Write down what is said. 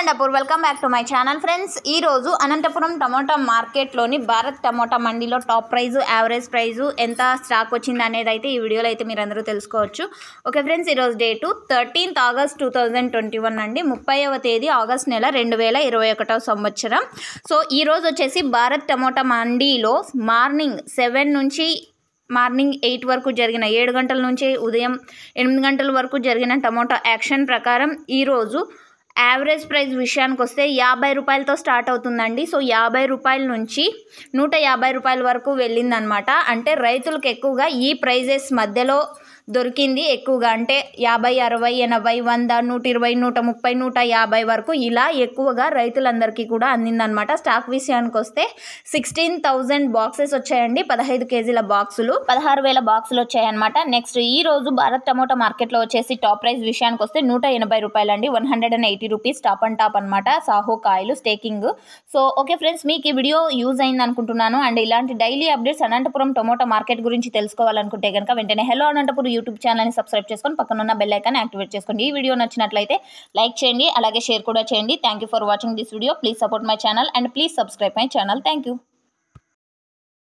and welcome back to my channel friends ఈరోజు Anantapuram tomato మార్కెట్లోని Bharat tomato మండీలో టాప్ ప్రైజు యావరేజ్ ప్రైజు ఎంత stock వచ్చింది అనేది అయితే ఈ వీడియోలో అయితే మీరు అందరూ తెలుసుకోవచ్చు ఓకే ఫ్రెండ్స్ ఈరోజు date thirteenth August two thousand twenty one అండి ముప్పైవ తేదీ ఆగస్ట్ నెల రెండు వేల ఇరవై సంవత్సరం సో ఈరోజు వచ్చేసి భారత్ టమోటా మండీలో మార్నింగ్ సెవెన్ నుంచి మార్నింగ్ ఎయిట్ వరకు జరిగిన ఏడు గంటల నుంచి ఉదయం ఎనిమిది గంటల వరకు జరిగిన టమోటా యాక్షన్ ప్రకారం ఈరోజు యావరేజ్ ప్రైస్ విషయానికి వస్తే యాభై రూపాయలతో స్టార్ట్ అవుతుందండి సో యాభై రూపాయల నుంచి నూట యాభై రూపాయల వరకు వెళ్ళిందనమాట అంటే రైతులకు ఎక్కువగా ఈ ప్రైజెస్ మధ్యలో దొరికింది ఎక్కువగా అంటే యాభై అరవై ఎనభై వంద నూట ఇరవై నూట ముప్పై నూట యాభై వరకు ఇలా ఎక్కువగా రైతులందరికీ కూడా అందిందనమాట స్టాక్ విషయానికి వస్తే సిక్స్టీన్ థౌజండ్ బాక్సెస్ వచ్చాయండి పదహైదు కేజీల బాక్సులు పదహారు వేల బాక్సులు వచ్చాయన్నమాట నెక్స్ట్ ఈ రోజు భారత్ టమోటా మార్కెట్లో వచ్చేసి టాప్ ప్రైస్ విషయానికి వస్తే నూట ఎనభై రూపాయలు అండి one hundred and eighty rupees top and top అనమాట సాహో కాయలు స్టేకింగ్ సో ఓకే ఫ్రెండ్స్ మీకు ఈ వీడియో యూజ్ అయింది అనుకుంటున్నాను అండ్ ఇలాంటి daily updates Anantapuram tomato market గురించి తెలుసుకోవాలనుకుంటే కనుక వెంటనే హలో అనంతపురం యూట్యూబ్ ఛానల్ని సబ్స్క్రైబ్ చేసుకొని ఉన్న బెల్ ఐకాన్ యాక్టివేట్ చేసుకోండి ఈ వీడియో నచ్చినట్లయితే లైక్ చేయండి అలాగే షేర్ కూడా చేయండి thank for watching this video please support my channel and please subscribe my channel thank